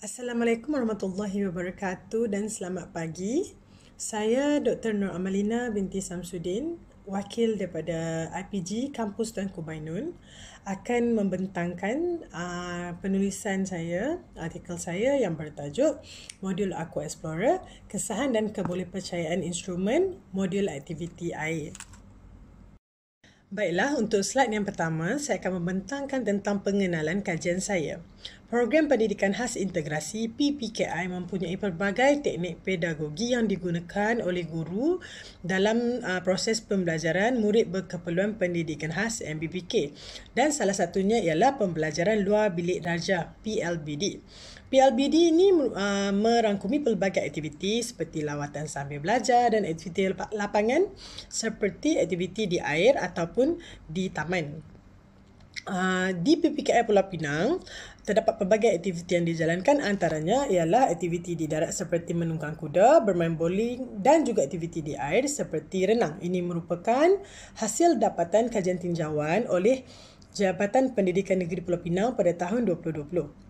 Assalamualaikum warahmatullahi wabarakatuh dan selamat pagi. Saya Dr. Nur Amalina binti Samsudin, wakil daripada IPG Kampus Tuan Kubainun akan membentangkan uh, penulisan saya, artikel saya yang bertajuk Modul Aqua Explorer, Kesahan dan Kebolehpercayaan Instrumen Modul Aktiviti Air. Baiklah, untuk slide yang pertama, saya akan membentangkan tentang pengenalan kajian saya. Program Pendidikan Khas Integrasi PPKI mempunyai pelbagai teknik pedagogi yang digunakan oleh guru dalam uh, proses pembelajaran murid berkeperluan pendidikan khas MBPK dan salah satunya ialah pembelajaran luar bilik darjah PLBD. PLBD ini uh, merangkumi pelbagai aktiviti seperti lawatan sambil belajar dan aktiviti lapangan seperti aktiviti di air ataupun di taman. Uh, di PPKI Pulau Pinang, terdapat pelbagai aktiviti yang dijalankan antaranya ialah aktiviti di darat seperti menunggang kuda, bermain bowling dan juga aktiviti di air seperti renang. Ini merupakan hasil dapatan kajian tinjauan oleh Jabatan Pendidikan Negeri Pulau Pinang pada tahun 2020.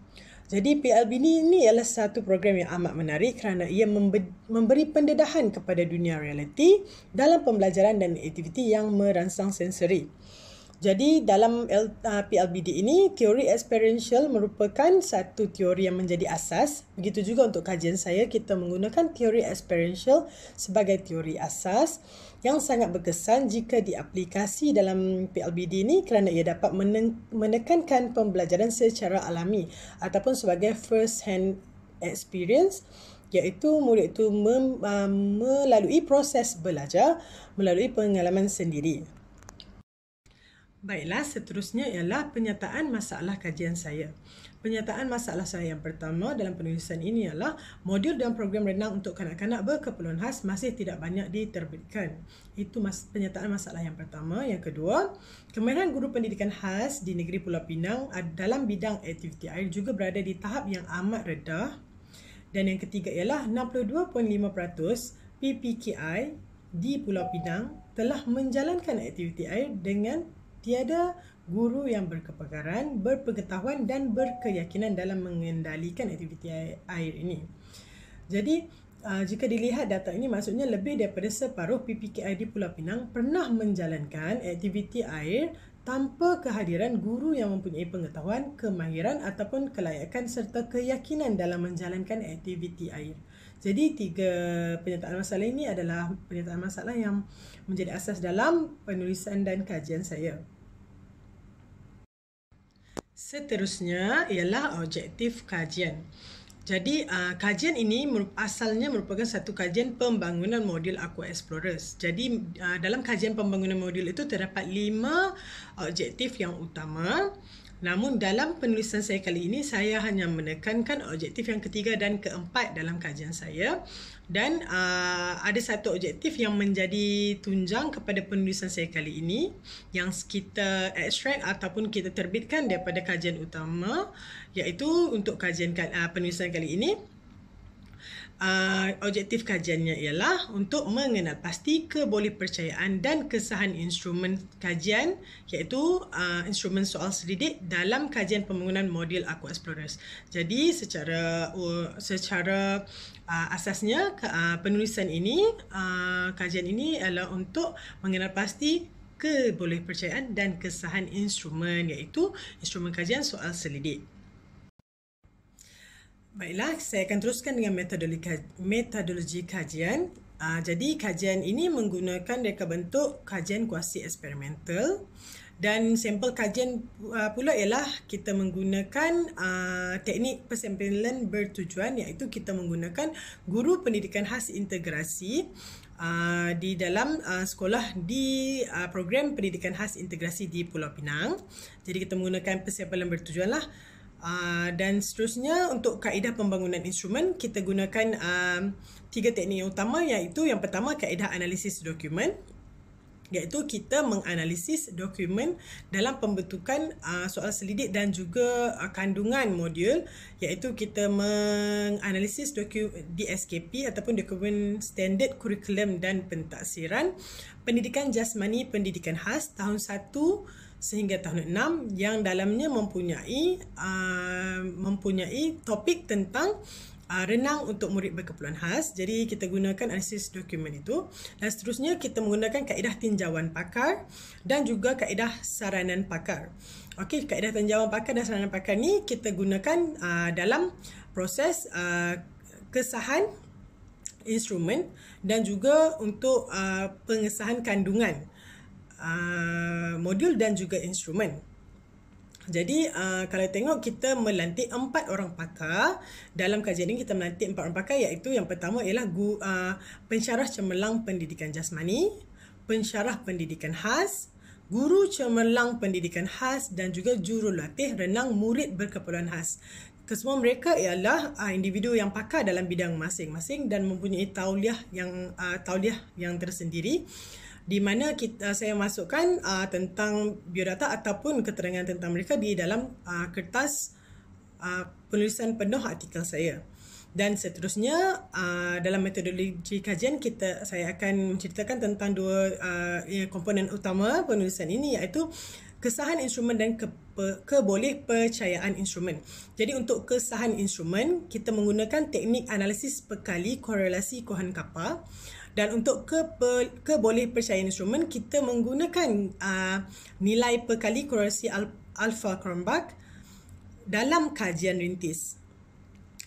Jadi PLB ini, ini ialah satu program yang amat menarik kerana ia memberi pendedahan kepada dunia realiti dalam pembelajaran dan aktiviti yang merangsang sensori. Jadi dalam ah, PLBD ini, teori experiential merupakan satu teori yang menjadi asas. Begitu juga untuk kajian saya, kita menggunakan teori experiential sebagai teori asas yang sangat berkesan jika diaplikasi dalam PLBD ini kerana ia dapat menekankan pembelajaran secara alami ataupun sebagai first hand experience iaitu murid itu mem, uh, melalui proses belajar melalui pengalaman sendiri. Baiklah, seterusnya ialah penyataan masalah kajian saya. Penyataan masalah saya yang pertama dalam penulisan ini ialah modul dan program renang untuk kanak-kanak berkeperluan khas masih tidak banyak diterbitkan. Itu mas penyataan masalah yang pertama. Yang kedua, kemahiran guru pendidikan khas di negeri Pulau Pinang dalam bidang aktiviti air juga berada di tahap yang amat redah. Dan yang ketiga ialah 62.5% PPKI di Pulau Pinang telah menjalankan aktiviti air dengan tiada guru yang berkepakaran, berpengetahuan dan berkeyakinan dalam mengendalikan aktiviti air ini. Jadi, uh, jika dilihat data ini maksudnya lebih daripada separuh PPKI di Pulau Pinang pernah menjalankan aktiviti air tanpa kehadiran guru yang mempunyai pengetahuan, kemahiran ataupun kelayakan serta keyakinan dalam menjalankan aktiviti air. Jadi tiga penyataan masalah ini adalah penyataan masalah yang menjadi asas dalam penulisan dan kajian saya. Seterusnya ialah objektif kajian. Jadi ah, kajian ini asalnya merupakan satu kajian pembangunan modul Aqua Explorers. Jadi ah, dalam kajian pembangunan modul itu terdapat lima objektif yang utama. Namun dalam penulisan saya kali ini saya hanya menekankan objektif yang ketiga dan keempat dalam kajian saya dan uh, ada satu objektif yang menjadi tunjang kepada penulisan saya kali ini yang kita extract ataupun kita terbitkan daripada kajian utama iaitu untuk kajian uh, penulisan kali ini uh, objektif kajiannya ialah untuk mengenal pasti kebolehpercayaan dan kesahan instrumen kajian iaitu uh, instrumen soal selidik dalam kajian pembangunan model aqua explorers. Jadi secara uh, secara uh, asasnya uh, penulisan ini uh, kajian ini ialah untuk mengenal pasti kebolehpercayaan dan kesahan instrumen iaitu instrumen kajian soal selidik. Baiklah, saya akan teruskan dengan metodologi, metodologi kajian. Uh, jadi kajian ini menggunakan reka bentuk kajian kuasi eksperimental dan sampel kajian uh, pula ialah kita menggunakan uh, teknik persampelan bertujuan iaitu kita menggunakan guru pendidikan khas integrasi uh, di dalam uh, sekolah di uh, program pendidikan khas integrasi di Pulau Pinang. Jadi kita menggunakan persampelan bertujuan lah. Uh, dan seterusnya untuk kaedah pembangunan instrumen kita gunakan um, tiga teknik yang utama iaitu yang pertama kaedah analisis dokumen iaitu kita menganalisis dokumen dalam pembentukan uh, soal selidik dan juga uh, kandungan modul iaitu kita menganalisis dokumen DSKP ataupun dokumen standard curriculum dan pentaksiran pendidikan jasmani pendidikan khas tahun 1 sehingga tahun enam yang dalamnya mempunyai uh, mempunyai topik tentang uh, renang untuk murid berkeperluan khas. Jadi kita gunakan analisis dokumen itu dan seterusnya kita menggunakan kaedah tinjauan pakar dan juga kaedah saranan pakar. Okey, kaedah tinjauan pakar dan saranan pakar ni kita gunakan uh, dalam proses uh, kesahan instrumen dan juga untuk uh, pengesahan kandungan uh, modul dan juga instrumen. Jadi uh, kalau tengok kita melantik empat orang pakar dalam kajian ini kita melantik empat orang pakar iaitu yang pertama ialah gu, uh, pensyarah cemerlang pendidikan jasmani, pensyarah pendidikan khas, guru cemerlang pendidikan khas dan juga jurulatih renang murid berkeperluan khas. Kesemua mereka ialah uh, individu yang pakar dalam bidang masing-masing dan mempunyai tauliah yang uh, tauliah yang tersendiri. Uh, di mana kita saya masukkan uh, tentang biodata ataupun keterangan tentang mereka di dalam uh, kertas uh, penulisan penuh artikel saya dan seterusnya uh, dalam metodologi kajian kita saya akan menceritakan tentang dua uh, ya, komponen utama penulisan ini iaitu kesahan instrumen dan kepe, keboleh percayaan instrumen. Jadi untuk kesahan instrumen kita menggunakan teknik analisis pekali korelasi kohan kapal. Dan untuk keboleh percayaan instrumen, kita menggunakan uh, nilai perkali korelasi al- alfa Kronbach dalam kajian rintis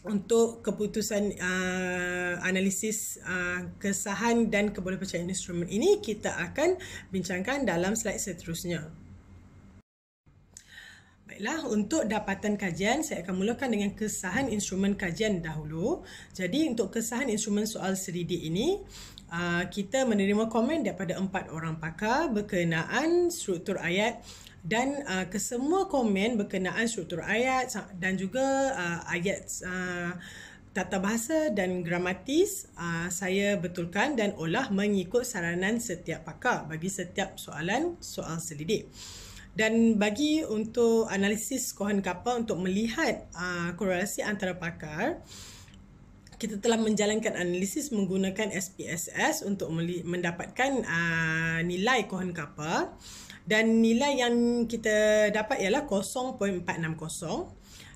untuk keputusan uh, analisis uh, kesahan dan keboleh percayaan instrumen ini kita akan bincangkan dalam slide seterusnya. Baiklah, untuk dapatan kajian saya akan mulakan dengan kesahan instrumen kajian dahulu. Jadi untuk kesahan instrumen soal 3 ini, Ah, kita menerima komen daripada empat orang pakar berkenaan struktur ayat dan uh, kesemua komen berkenaan struktur ayat dan juga uh, ayat uh, tata bahasa dan gramatis uh, saya betulkan dan olah mengikut saranan setiap pakar bagi setiap soalan soal selidik. Dan bagi untuk analisis cohen kapal untuk melihat uh, korelasi antara pakar uh, kita telah menjalankan analisis menggunakan SPSS untuk mendapatkan uh, nilai kohon kappa dan nilai yang kita dapat ialah 0.460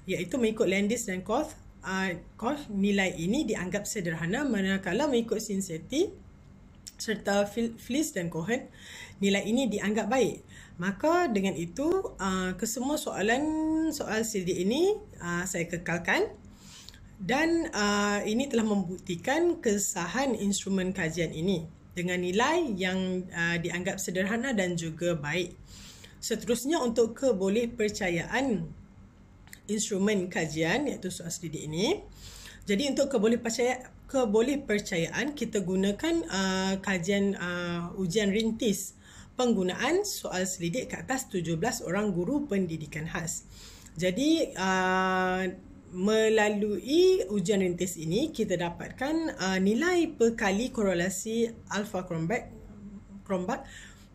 iaitu mengikut Landis dan Koth ah, uh, nilai ini dianggap sederhana manakala mengikut Sinseti serta Fleece dan Cohen nilai ini dianggap baik maka dengan itu uh, kesemua soalan soal CD ini uh, saya kekalkan dan uh, ini telah membuktikan kesahan instrumen kajian ini dengan nilai yang uh, dianggap sederhana dan juga baik. Seterusnya untuk kebolehpercayaan instrumen kajian iaitu soal sedidik ini. Jadi untuk kebolehpercayaan kebolehpercayaan kita gunakan uh, kajian uh, ujian rintis penggunaan soal selidik ke atas 17 orang guru pendidikan khas. Jadi uh, melalui ujian rintis ini kita dapatkan uh, nilai perkali korelasi alfa Cronbach Cronbach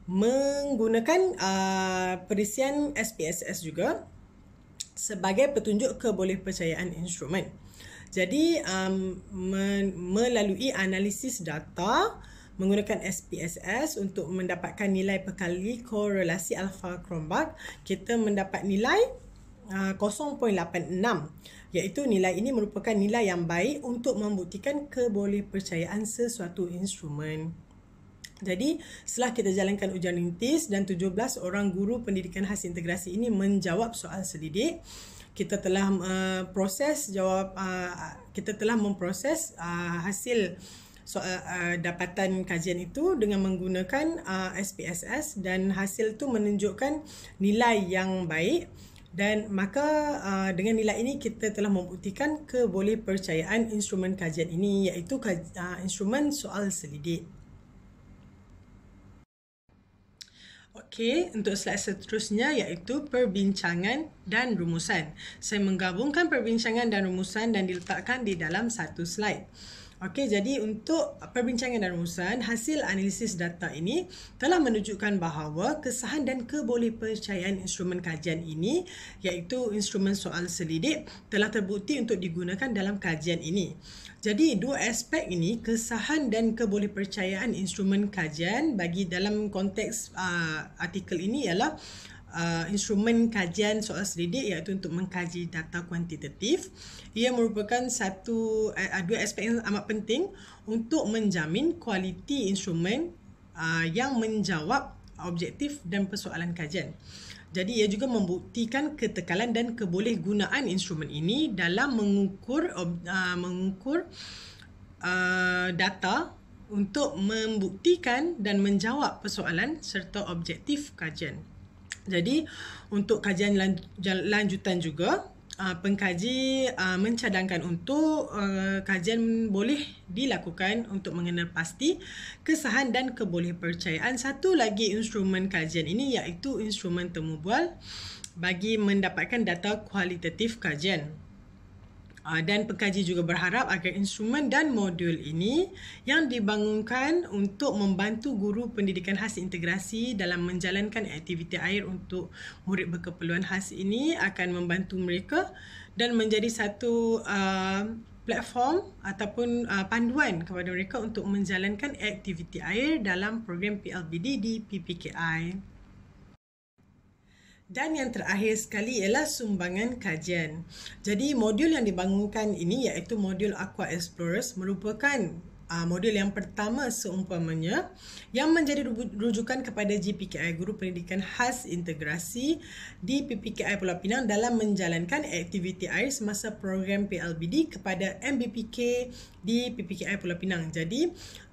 menggunakan uh, perisian SPSS juga sebagai petunjuk kebolehpercayaan instrumen. Jadi um, men- melalui analisis data menggunakan SPSS untuk mendapatkan nilai perkali korelasi alfa Cronbach kita mendapat nilai 0.86 uh, iaitu nilai ini merupakan nilai yang baik untuk membuktikan kebolehpercayaan sesuatu instrumen. Jadi, setelah kita jalankan ujian rintis dan 17 orang guru pendidikan khas integrasi ini menjawab soal selidik, kita telah uh, proses jawab uh, kita telah memproses uh, hasil soal uh, dapatan kajian itu dengan menggunakan uh, SPSS dan hasil itu menunjukkan nilai yang baik. Dan maka uh, dengan nilai ini kita telah membuktikan keboleh percayaan instrumen kajian ini iaitu kaj- uh, instrumen soal selidik. Okey, untuk slide seterusnya iaitu perbincangan dan rumusan. Saya menggabungkan perbincangan dan rumusan dan diletakkan di dalam satu slide. Okey, jadi untuk perbincangan dan rumusan, hasil analisis data ini telah menunjukkan bahawa kesahan dan kebolehpercayaan instrumen kajian ini iaitu instrumen soal selidik telah terbukti untuk digunakan dalam kajian ini. Jadi dua aspek ini, kesahan dan kebolehpercayaan instrumen kajian bagi dalam konteks uh, artikel ini ialah uh, Uh, instrumen kajian soal sedikit iaitu untuk mengkaji data kuantitatif. Ia merupakan satu eh, uh, dua aspek yang amat penting untuk menjamin kualiti instrumen uh, yang menjawab objektif dan persoalan kajian. Jadi ia juga membuktikan ketekalan dan kebolehgunaan instrumen ini dalam mengukur uh, mengukur uh, data untuk membuktikan dan menjawab persoalan serta objektif kajian. Jadi untuk kajian lanjutan juga ah, pengkaji ah, mencadangkan untuk ah, kajian boleh dilakukan untuk mengenal pasti kesahan dan kebolehpercayaan satu lagi instrumen kajian ini iaitu instrumen temubual bagi mendapatkan data kualitatif kajian. Ah, dan pengkaji juga berharap agar instrumen dan modul ini yang dibangunkan untuk membantu guru pendidikan khas integrasi dalam menjalankan aktiviti air untuk murid berkeperluan khas ini akan membantu mereka dan menjadi satu ah, platform ataupun ah, panduan kepada mereka untuk menjalankan aktiviti air dalam program PLBD di PPKI. Dan yang terakhir sekali ialah sumbangan kajian. Jadi modul yang dibangunkan ini iaitu modul Aqua Explorers merupakan uh, modul yang pertama seumpamanya yang menjadi rujukan kepada GPKI Guru Pendidikan Khas Integrasi di PPKI Pulau Pinang dalam menjalankan aktiviti air semasa program PLBD kepada MBPK di PPKI Pulau Pinang. Jadi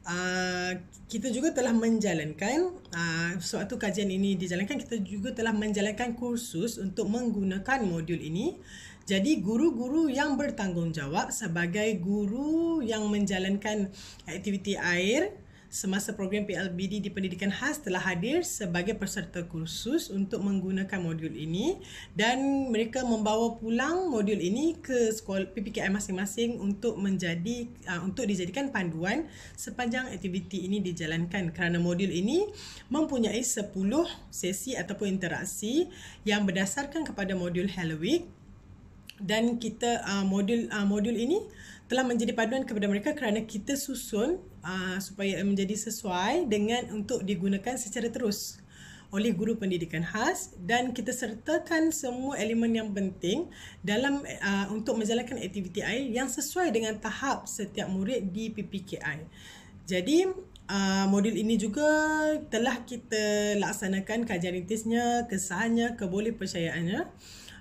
Ah, kita juga telah menjalankan uh, ah, sewaktu kajian ini dijalankan kita juga telah menjalankan kursus untuk menggunakan modul ini jadi guru-guru yang bertanggungjawab sebagai guru yang menjalankan aktiviti air semasa program PLBD di Pendidikan Khas telah hadir sebagai peserta kursus untuk menggunakan modul ini dan mereka membawa pulang modul ini ke sekolah PPKM masing-masing untuk menjadi uh, untuk dijadikan panduan sepanjang aktiviti ini dijalankan kerana modul ini mempunyai 10 sesi ataupun interaksi yang berdasarkan kepada modul Hello dan kita uh, modul uh, modul ini telah menjadi paduan kepada mereka kerana kita susun uh, supaya menjadi sesuai dengan untuk digunakan secara terus oleh guru pendidikan khas dan kita sertakan semua elemen yang penting dalam uh, untuk menjalankan aktiviti AI yang sesuai dengan tahap setiap murid di PPKI. Jadi uh, modul ini juga telah kita laksanakan kajian intisnya, kesahannya, kebolehpercayaannya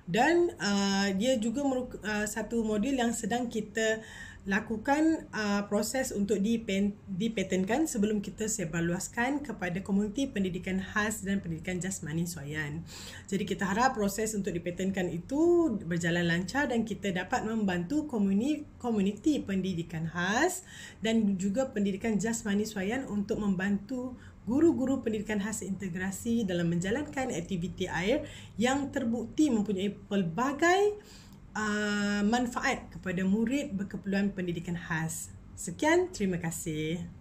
dan uh, dia juga meruk, uh, satu modul yang sedang kita lakukan uh, proses untuk dipen, dipatenkan sebelum kita sebarluaskan kepada komuniti pendidikan khas dan pendidikan jasmani soyan. Jadi kita harap proses untuk dipatenkan itu berjalan lancar dan kita dapat membantu komuni, komuniti pendidikan khas dan juga pendidikan jasmani soyan untuk membantu guru-guru pendidikan khas integrasi dalam menjalankan aktiviti air yang terbukti mempunyai pelbagai uh, manfaat kepada murid berkeperluan pendidikan khas. Sekian, terima kasih.